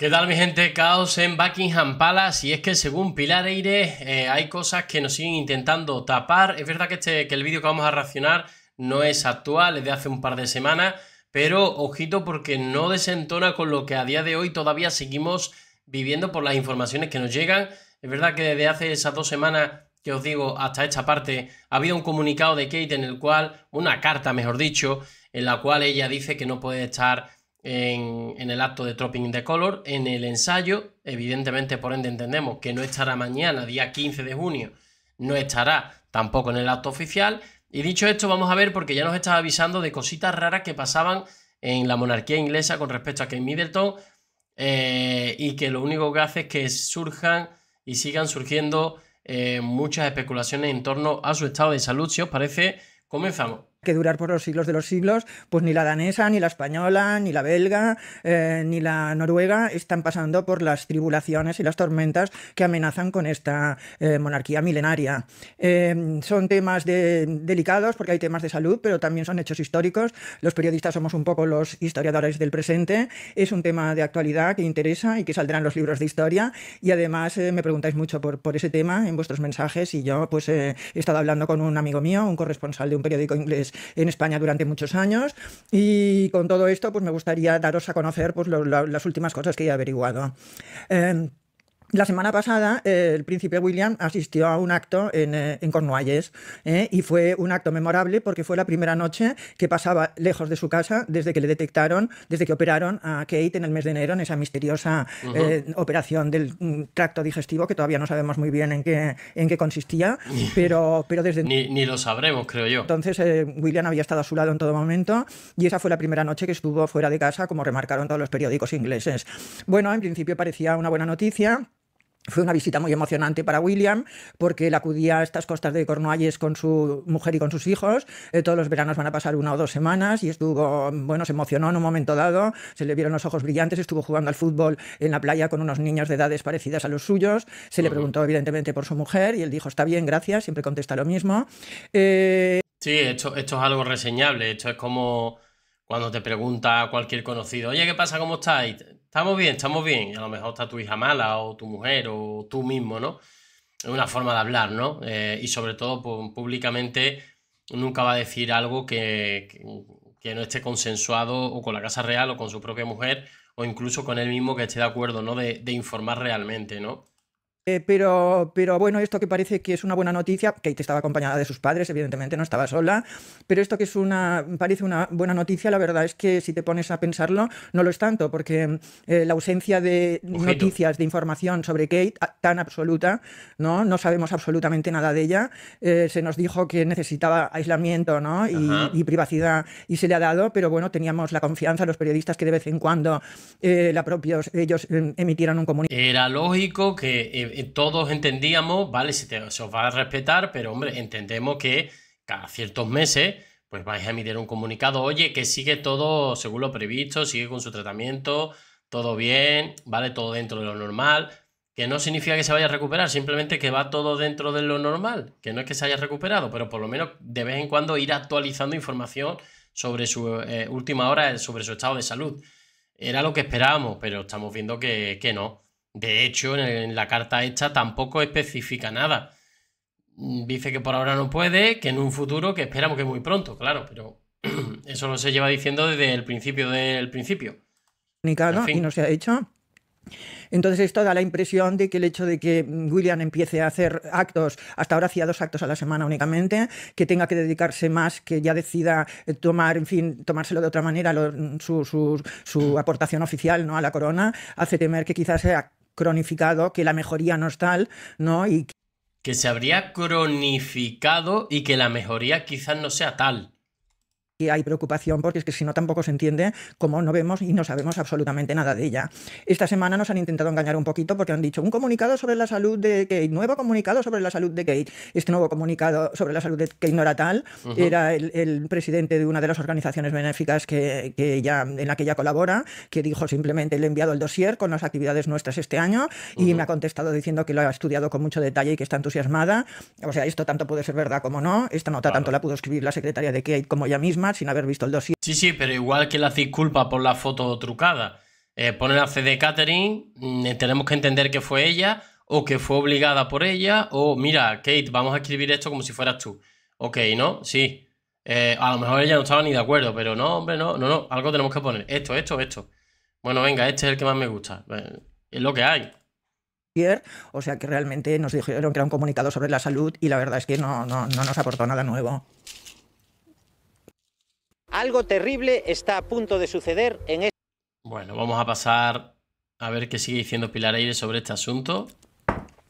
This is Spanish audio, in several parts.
¿Qué tal mi gente? Caos en Buckingham Palace y es que según Pilar Eire eh, hay cosas que nos siguen intentando tapar. Es verdad que, este, que el vídeo que vamos a reaccionar no es actual, es de hace un par de semanas, pero ojito porque no desentona con lo que a día de hoy todavía seguimos viviendo por las informaciones que nos llegan. Es verdad que desde hace esas dos semanas que os digo hasta esta parte ha habido un comunicado de Kate en el cual, una carta mejor dicho, en la cual ella dice que no puede estar en, el acto de dropping the Color, en el ensayo, evidentemente por ende entendemos que no estará mañana, día 15 de junio, no estará tampoco en el acto oficial. Y dicho esto, vamos a ver porque ya nos está avisando de cositas raras que pasaban en la monarquía inglesa con respecto a que Middleton eh, y que lo único que hace es que surjan y sigan surgiendo eh, muchas especulaciones en torno a su estado de salud. Si os parece, comenzamos que durar por los siglos de los siglos, pues ni la danesa, ni la española, ni la belga, eh, ni la noruega están pasando por las tribulaciones y las tormentas que amenazan con esta eh, monarquía milenaria. Eh, son temas de, delicados porque hay temas de salud, pero también son hechos históricos. Los periodistas somos un poco los historiadores del presente. Es un tema de actualidad que interesa y que saldrán los libros de historia. Y además me preguntáis mucho por, por ese tema en vuestros mensajes y yo pues he estado hablando con un amigo mío, un corresponsal de un periódico inglés en España durante muchos años. Y con todo esto, pues me gustaría daros a conocer pues, las últimas cosas que he averiguado. Em, la semana pasada eh, el príncipe William asistió a un acto en, eh, Cornualles eh, y fue un acto memorable porque fue la primera noche que pasaba lejos de su casa desde que le detectaron, desde que operaron a Kate en el mes de enero en esa misteriosa operación del mm, tracto digestivo que todavía no sabemos muy bien en qué, en qué consistía, pero, pero desde... ni, ni, lo sabremos, creo yo. Entonces William había estado a su lado en todo momento y esa fue la primera noche que estuvo fuera de casa, como remarcaron todos los periódicos ingleses. Bueno, en principio parecía una buena noticia. Fue una visita muy emocionante para William porque él acudía a estas costas de Cornualles con su mujer y con sus hijos. Eh, todos los veranos van a pasar una o dos semanas y estuvo, bueno, se emocionó en un momento dado, se le vieron los ojos brillantes, estuvo jugando al fútbol en la playa con unos niños de edades parecidas a los suyos. Se le preguntó evidentemente por su mujer y él dijo, está bien, gracias, siempre contesta lo mismo. Eh, sí, esto, esto es algo reseñable, esto es como cuando te pregunta cualquier conocido, oye, ¿qué pasa? ¿Cómo estáis? estamos bien, estamos bien. A lo mejor está tu hija mala o tu mujer o tú mismo, ¿no? Es una forma de hablar, ¿no? Eh, y sobre todo pues, públicamente nunca va a decir algo que, que, no esté consensuado o con la Casa Real o con su propia mujer o incluso con él mismo que esté de acuerdo, ¿no? De, de informar realmente, ¿no? Eh, pero, pero bueno, esto que parece que es una buena noticia, Kate estaba acompañada de sus padres, evidentemente no estaba sola, pero esto que es una, parece una buena noticia, la verdad es que si te pones a pensarlo, no lo es tanto, porque eh, la ausencia de noticias, de información sobre Kate, tan absoluta, ¿no? No sabemos absolutamente nada de ella. Eh, se nos dijo que necesitaba aislamiento ¿no? y, privacidad y se le ha dado, pero bueno, teníamos la confianza, los periodistas, que de vez en cuando la ellos em, emitieran un comunicado. Era lógico que todos entendíamos, vale, se, se os va a respetar, pero hombre, entendemos que cada ciertos meses pues vais a emitir un comunicado, oye, que sigue todo según lo previsto, sigue con su tratamiento, todo bien, vale, todo dentro de lo normal, que no significa que se vaya a recuperar, simplemente que va todo dentro de lo normal, que no es que se haya recuperado, pero por lo menos de vez en cuando ir actualizando información sobre su eh, última hora, sobre su estado de salud. Era lo que esperábamos, pero estamos viendo que, que no. De hecho, en la carta hecha tampoco especifica nada. Mm, dice que por ahora no puede, que en un futuro, que esperamos que muy pronto, claro, pero eso lo se lleva diciendo desde el principio del principio. Ni claro, y no se ha hecho. Entonces esto da la impresión de que el hecho de que William empiece a hacer actos, hasta ahora hacía dos actos a la semana únicamente, que tenga que dedicarse más, que ya decida eh, tomar, en fin, tomárselo de otra manera su, su, aportación oficial ¿no? a la corona, hace temer que quizás sea cronificado, que la mejoría no es tal, ¿no? Y que se habría cronificado y que la mejoría quizás no sea tal que hay preocupación porque es que si no tampoco se entiende cómo no vemos y no sabemos absolutamente nada de ella. Esta semana nos han intentado engañar un poquito porque han dicho un comunicado sobre la salud de Kate, nuevo comunicado sobre la salud de Kate. Este nuevo comunicado sobre la salud de Kate no era tal, era el, presidente de una de las organizaciones benéficas que, ella, en la que ella colabora, que dijo simplemente le he enviado el dossier con las actividades nuestras este año y me ha contestado diciendo que lo ha estudiado con mucho detalle y que está entusiasmada. O sea, esto tanto puede ser verdad como no. Esta nota tanto la pudo escribir la secretaria de Kate como ella misma sin haber visto el dossier. Sí, sí, pero igual que la disculpa por la foto trucada. Eh, poner ponen a CD Catering, mm, eh, tenemos que entender que fue ella, o que fue obligada por ella, o mira, Kate, vamos a escribir esto como si fueras tú. Ok, ¿no? Sí. Eh, a lo mejor ella no estaba ni de acuerdo, pero no, hombre, no, no, no, algo tenemos que poner. Esto, esto, esto. Bueno, venga, este es el que más me gusta. Es lo que hay. O sea que realmente nos dijeron que era un comunicado sobre la salud y la verdad es que no, no, no nos aportó nada nuevo. Algo terrible está a punto de suceder en este... Bueno, vamos a pasar a ver qué sigue diciendo Pilar Aire sobre este asunto.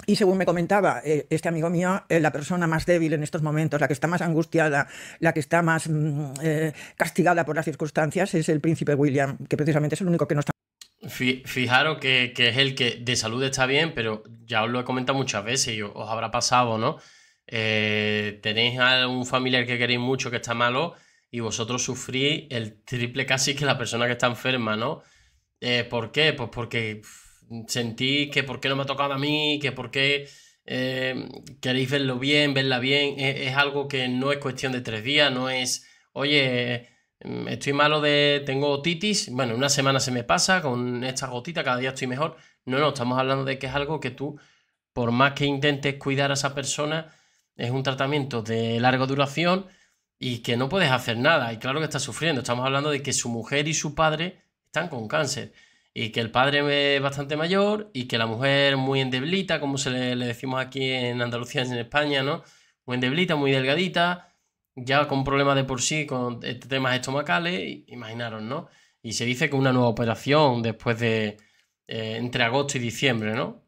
Y según me comentaba eh, este amigo mío, eh, la persona más débil en estos momentos, la que está más angustiada, la que está más mm, eh, castigada por las circunstancias, es el príncipe William, que precisamente es el único que no está. Fijaros que, es el que de salud está bien, pero ya os lo he comentado muchas veces y os, habrá pasado, ¿no? tenéis a un familiar que queréis mucho que está malo, y vosotros sufrís el triple casi que la persona que está enferma, ¿no? Eh, ¿Por qué? Pues porque mm, sentís que por qué no me ha tocado a mí, que por qué eh, queréis verlo bien, verla bien. Es, algo que no es cuestión de tres días, no es, oye, mm, estoy malo de, tengo otitis, bueno, una semana se me pasa con estas gotitas, cada día estoy mejor. No, no, estamos hablando de que es algo que tú, por más que intentes cuidar a esa persona, es un tratamiento de larga duración y que no puedes hacer nada. Y claro que está sufriendo. Estamos hablando de que su mujer y su padre están con cáncer. Y que el padre es bastante mayor y que la mujer muy endeblita, como se le, decimos aquí en Andalucía, en España, ¿no? Muy endeblita, muy delgadita, ya con problemas de por sí, con temas estomacales, imaginaros, ¿no? Y se dice que una nueva operación después de eh, entre agosto y diciembre, ¿no?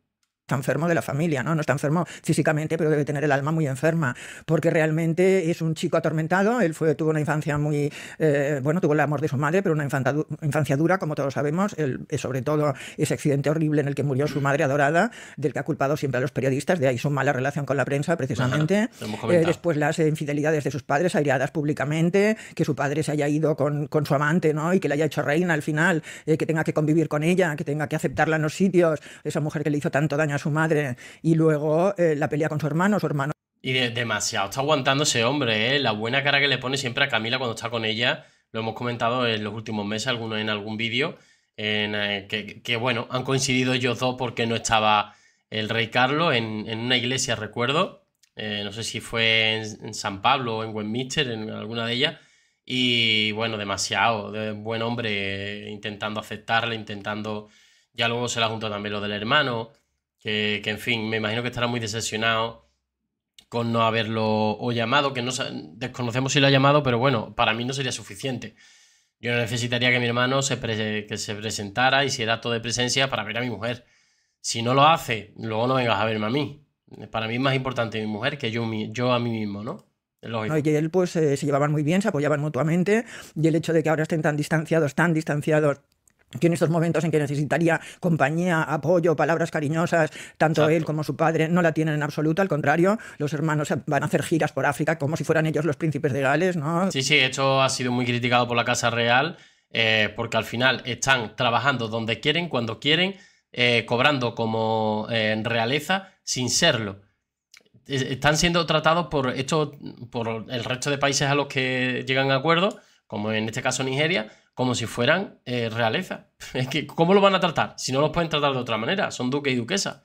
enfermo de la familia, ¿no? No está enfermo físicamente, pero debe tener el alma muy enferma, porque realmente es un chico atormentado, él fue, tuvo una infancia muy, eh, bueno, tuvo el amor de su madre, pero una infancia dura, como todos sabemos, eh, sobre todo ese accidente horrible en el que murió su madre adorada, del que ha culpado siempre a los periodistas, de ahí su mala relación con la prensa, precisamente. Eh, después las infidelidades de sus padres, aireadas públicamente, que su padre se haya ido con, su amante, ¿no? Y que le haya hecho reina al final, que tenga que convivir con ella, que tenga que aceptarla en los sitios, esa mujer que le hizo tanto daño a su madre y luego eh, la pelea con su hermano, su hermano. Y demasiado está aguantando ese hombre, eh. la buena cara que le pone siempre a Camila cuando está con ella, lo hemos comentado en los últimos meses, algunos en algún vídeo, en eh, que, bueno, han coincidido ellos dos porque no estaba el rey Carlos en, una iglesia, recuerdo, no sé si fue en, San Pablo o en Westminster, en alguna de ellas, y bueno, demasiado, de buen hombre, intentando aceptarle, intentando... Ya luego se la junto también lo del hermano. Que, en fin, me imagino que estará muy decepcionado con no haberlo llamado, que no desconocemos si lo ha llamado, pero bueno, para mí no sería suficiente. Yo necesitaría que mi hermano se, que se presentara y hiciera acto de presencia para ver a mi mujer. Si no lo hace, luego no vengas a verme a mí. Para mí es más importante mi mujer que yo, yo a mí mismo, ¿no? No, y él pues eh, se llevaban muy bien, se apoyaban mutuamente y el hecho de que ahora estén tan distanciados, tan distanciados, que en estos momentos en que necesitaría compañía, apoyo, palabras cariñosas, tanto él como su padre no la tienen en absoluto, al contrario, los hermanos van a hacer giras por África como si fueran ellos los príncipes de Gales, ¿no? Sí, sí, esto ha sido muy criticado por la Casa Real, eh, porque al final están trabajando donde quieren, cuando quieren, eh, cobrando como eh, realeza sin serlo. Están siendo tratados por, esto, por el resto de países a los que llegan a acuerdo, como en este caso Nigeria, como si fueran eh, realeza. Es que, ¿cómo lo van a tratar? Si no los pueden tratar de otra manera, son duque y duquesa.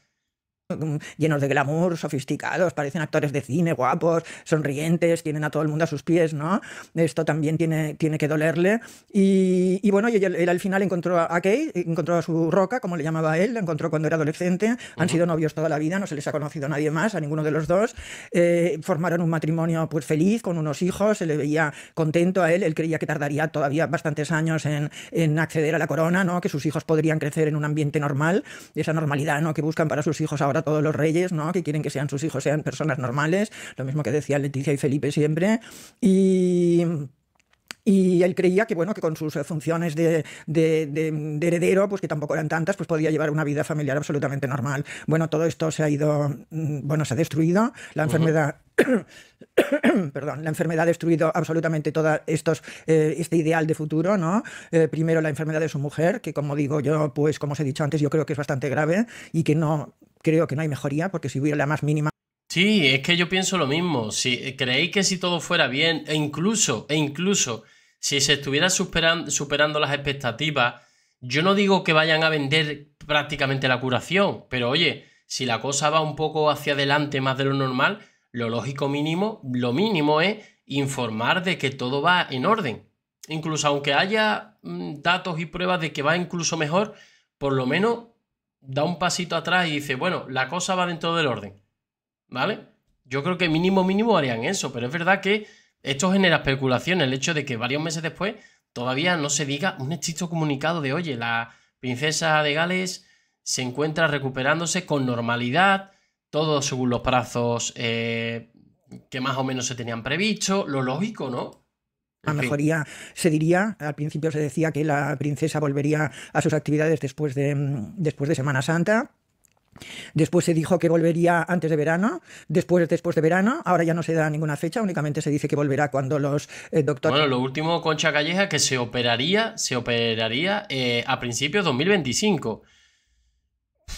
Mm, llenos de glamour, sofisticados, parecen actores de cine, guapos, sonrientes, tienen a todo el mundo a sus pies, ¿no? Esto también tiene, tiene que dolerle. Y, bueno, él, al final encontró a Kate, encontró a su roca, como le llamaba él, la encontró cuando era adolescente, han sido novios toda la vida, no se les ha conocido a nadie más, a ninguno de los dos, eh, formaron un matrimonio pues feliz, con unos hijos, se le veía contento a él, él creía que tardaría todavía bastantes años en, en acceder a la corona, ¿no? Que sus hijos podrían crecer en un ambiente normal, esa normalidad, ¿no? Que buscan para sus hijos ahora a todos los reyes, ¿no? Que quieren que sean sus hijos, sean personas normales, lo mismo que decía Leticia y Felipe siempre. Y y él creía que bueno que con sus funciones de, de, heredero pues que tampoco eran tantas pues podía llevar una vida familiar absolutamente normal bueno todo esto se ha ido mm, bueno se ha destruido la enfermedad perdón, la enfermedad ha destruido absolutamente todo eh, este ideal de futuro, ¿no? Eh, primero la enfermedad de su mujer, que como digo yo, pues como os he dicho antes, yo creo que es bastante grave y que no creo que no hay mejoría, porque si hubiera la más mínima. Sí, es que yo pienso lo mismo. Si eh, creéis que si todo fuera bien, e incluso, e incluso, si se estuviera superando las expectativas, yo no digo que vayan a vender prácticamente la curación, pero oye, si la cosa va un poco hacia adelante más de lo normal, lo lógico mínimo, lo mínimo es informar de que todo va en orden. Incluso aunque haya mm, datos y pruebas de que va incluso mejor, por lo menos da un pasito atrás y dice, bueno, la cosa va dentro del orden, ¿vale? Yo creo que mínimo mínimo harían eso, pero es verdad que esto genera especulación, el hecho de que varios meses después todavía no se diga un estricto comunicado de, oye, la princesa de Gales se encuentra recuperándose con normalidad, todo según los plazos eh, que más o menos se tenían previsto, lo lógico, ¿no? A mejoría se diría, al principio se decía que la princesa volvería a sus actividades después de, mm, después de Semana Santa. Después se dijo que volvería antes de verano, después después de verano, ahora ya no se da ninguna fecha, únicamente se dice que volverá cuando los eh, doctores... Bueno, lo último, Concha Calleja, que se operaría, se operaría eh, a principios de 2025. O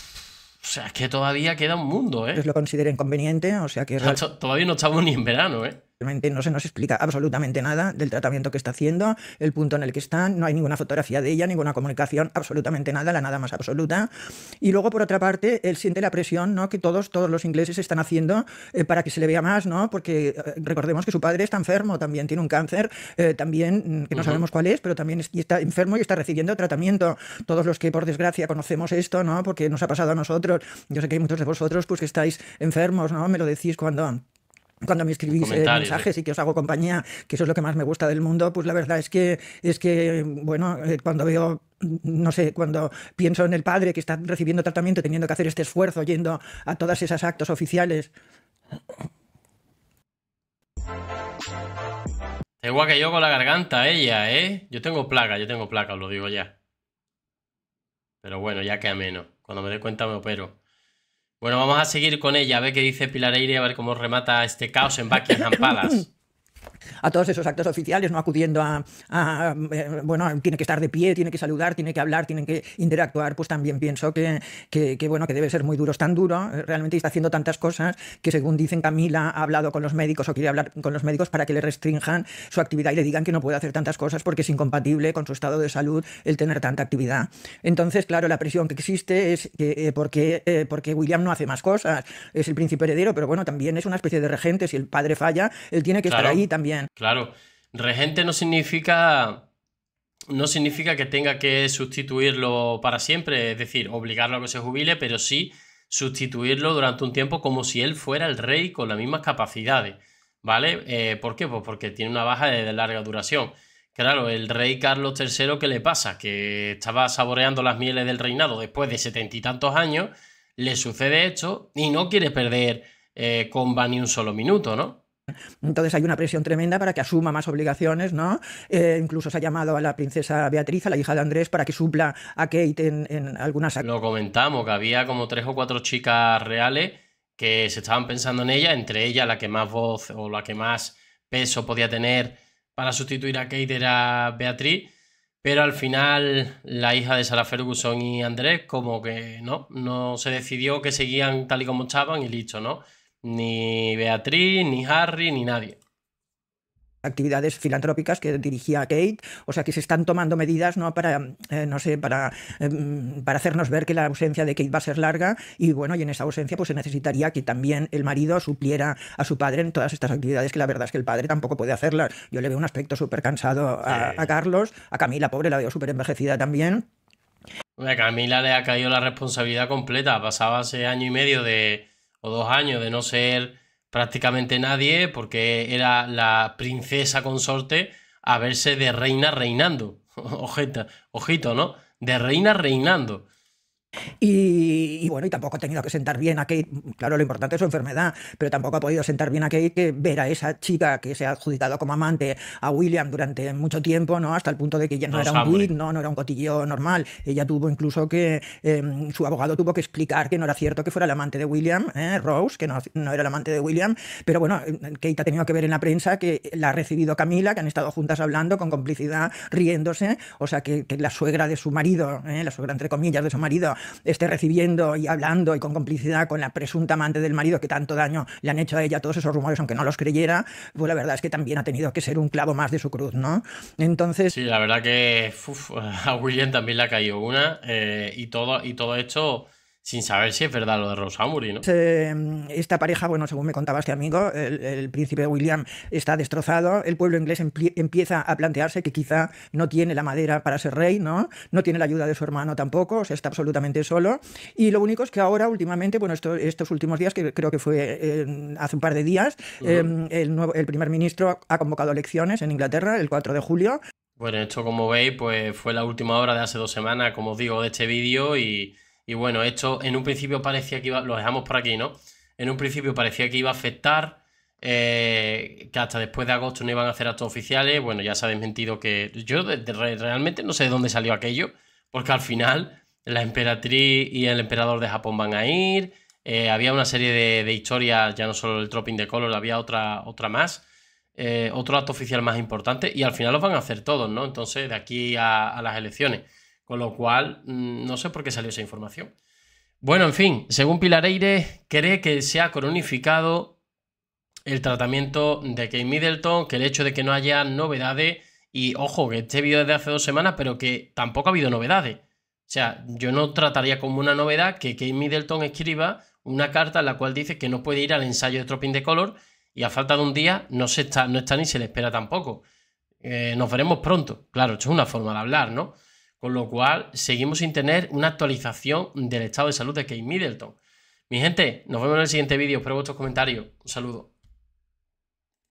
sea, que todavía queda un mundo, ¿eh? Pues lo consideren conveniente, o sea que... Todavía no estamos ni en verano, ¿eh? Realmente no se nos explica absolutamente nada del tratamiento que está haciendo, el punto en el que está, no hay ninguna fotografía de ella, ninguna comunicación, absolutamente nada, la nada más absoluta. Y luego, por otra parte, él siente la presión ¿no? que todos, todos los ingleses están haciendo eh, para que se le vea más, ¿no? porque eh, recordemos que su padre está enfermo, también tiene un cáncer, eh, también, mm, que no sabemos cuál es, pero también está enfermo y está recibiendo tratamiento. Todos los que, por desgracia, conocemos esto, ¿no? porque nos ha pasado a nosotros, yo sé que hay muchos de vosotros pues, que estáis enfermos, ¿no? me lo decís cuando cuando me escribís eh, eh. mensajes y que os hago compañía, que eso es lo que más me gusta del mundo, pues la verdad es que es que bueno, eh, cuando veo no sé, cuando pienso en el padre que está recibiendo tratamiento, teniendo que hacer este esfuerzo, yendo a todas esas actos oficiales. Igual que yo con la garganta, ella, ¿eh? Yo tengo placa, yo tengo placa, os lo digo ya. Pero bueno, ya que menos. Cuando me dé cuenta me opero. Bueno, vamos a seguir con ella, a ver qué dice Pilar Eire, a ver cómo remata este caos en Buckingham Palace. a todos esos actos oficiales, no acudiendo a, eh, bueno, tiene que estar de pie, tiene que saludar, tiene que hablar, tiene que interactuar, pues también pienso que, que, bueno, que debe ser muy duro, es tan duro, eh, realmente está haciendo tantas cosas que según dicen Camila ha hablado con los médicos o quiere hablar con los médicos para que le restrinjan su actividad y le digan que no puede hacer tantas cosas porque es incompatible con su estado de salud el tener tanta actividad. Entonces, claro, la presión que existe es que, porque, eh, porque William no hace más cosas, es el príncipe heredero, pero bueno, también es una especie de regente, si el padre falla, él tiene que estar ahí también Claro, regente no significa no significa que tenga que sustituirlo para siempre, es decir, obligarlo a que se jubile, pero sí sustituirlo durante un tiempo como si él fuera el rey con las mismas capacidades, ¿vale? Eh, ¿Por qué? Pues porque tiene una baja de, larga duración. Claro, el rey Carlos III, ¿qué le pasa? Que estaba saboreando las mieles del reinado después de setenta y tantos años, le sucede esto y no quiere perder eh, comba ni un solo minuto, ¿no? Entonces hay una presión tremenda para que asuma más obligaciones, ¿no? Eh, incluso se ha llamado a la princesa Beatriz, a la hija de Andrés, para que supla a Kate en, en algunas... Lo comentamos, que había como tres o cuatro chicas reales que se estaban pensando en ella, entre ellas la que más voz o la que más peso podía tener para sustituir a Kate era Beatriz, pero al final la hija de Sarah Ferguson y Andrés como que no, no se decidió que seguían tal y como estaban y listo, ¿no? Ni Beatriz, ni Harry, ni nadie actividades filantrópicas que dirigía Kate, o sea que se están tomando medidas ¿no? para, eh, no sé, para, em, para hacernos ver que la ausencia de Kate va a ser larga y bueno, y en esa ausencia pues se necesitaría que también el marido supliera a su padre en todas estas actividades que la verdad es que el padre tampoco puede hacerlas. Yo le veo un aspecto súper cansado a, a Carlos, a Camila, pobre, la veo súper envejecida también. A Camila le ha caído la responsabilidad completa, pasaba ese año y medio de o dos años de no ser prácticamente nadie porque era la princesa consorte a verse de reina reinando. Ojeta, ojito, ¿no? De reina reinando. Y, bueno, y tampoco ha tenido que sentar bien a Kate. Claro, lo importante es su enfermedad, pero tampoco ha podido sentar bien a Kate que ver a esa chica que se ha adjudicado como amante a William durante mucho tiempo, ¿no? Hasta el punto de que ya no, era un tweet, ¿no? No era un cotillo normal. Ella tuvo incluso que. Em, su abogado tuvo que explicar que no era cierto que fuera el amante de William, ¿eh? Rose, que no, era la amante de William. Pero bueno, em, em, Kate ha tenido que ver en la prensa que la ha recibido Camila, que han estado juntas hablando con complicidad, riéndose. O sea, que, la suegra de su marido, ¿eh? la suegra entre comillas de su marido, esté recibiendo y hablando y con complicidad con la presunta amante del marido que tanto daño le han hecho a ella todos esos rumores, aunque no los creyera, pues la verdad es que también ha tenido que ser un clavo más de su cruz, ¿no? Entonces... Sí, la verdad que a William también le ha caído una eh, y, todo, y todo hecho sin saber si es verdad lo de Rosamuri, ¿no? Esta pareja, bueno, según me contaba este amigo, el, príncipe William está destrozado, el pueblo inglés empieza a plantearse que quizá no tiene la madera para ser rey, ¿no? No tiene la ayuda de su hermano tampoco, o sea, está absolutamente solo. Y lo único es que ahora, últimamente, bueno, estos últimos días, que creo que fue eh, hace un par de días, em, el, nuevo, el primer ministro ha convocado elecciones en Inglaterra el 4 de julio. Bueno, esto como veis, pues fue la última hora de hace dos semanas, como os digo, de este vídeo y y bueno, esto en un principio parecía que iba, lo dejamos por aquí, ¿no? En un principio parecía que iba a afectar, eh, que hasta después de agosto no iban a hacer actos oficiales. Bueno, ya se ha desmentido que yo realmente no sé de dónde salió aquello, porque al final la emperatriz y el emperador de Japón van a ir. Eh, había una serie de, historias, ya no solo el dropping de Color, había otra, otra más. Eh, otro acto oficial más importante y al final los van a hacer todos, ¿no? Entonces, de aquí a las elecciones. Con lo cual, mm, no sé por qué salió esa información. Bueno, en fin, según Pilar cree que se ha cronificado el tratamiento de Kate Middleton, que el hecho de que no haya novedades, y ojo, que este vídeo es de hace dos semanas, pero que tampoco ha habido novedades. O sea, yo no trataría como una novedad que Kate Middleton escriba una carta en la cual dice que no puede ir al ensayo de tropin de Color y a falta de un día no, se está, no está ni se le espera tampoco. Eh, nos veremos pronto. Claro, esto es una forma de hablar, ¿no? Con lo cual, seguimos sin tener una actualización del estado de salud de Kate Middleton. Mi gente, nos vemos en el siguiente vídeo. Espero vuestros comentarios. Un saludo.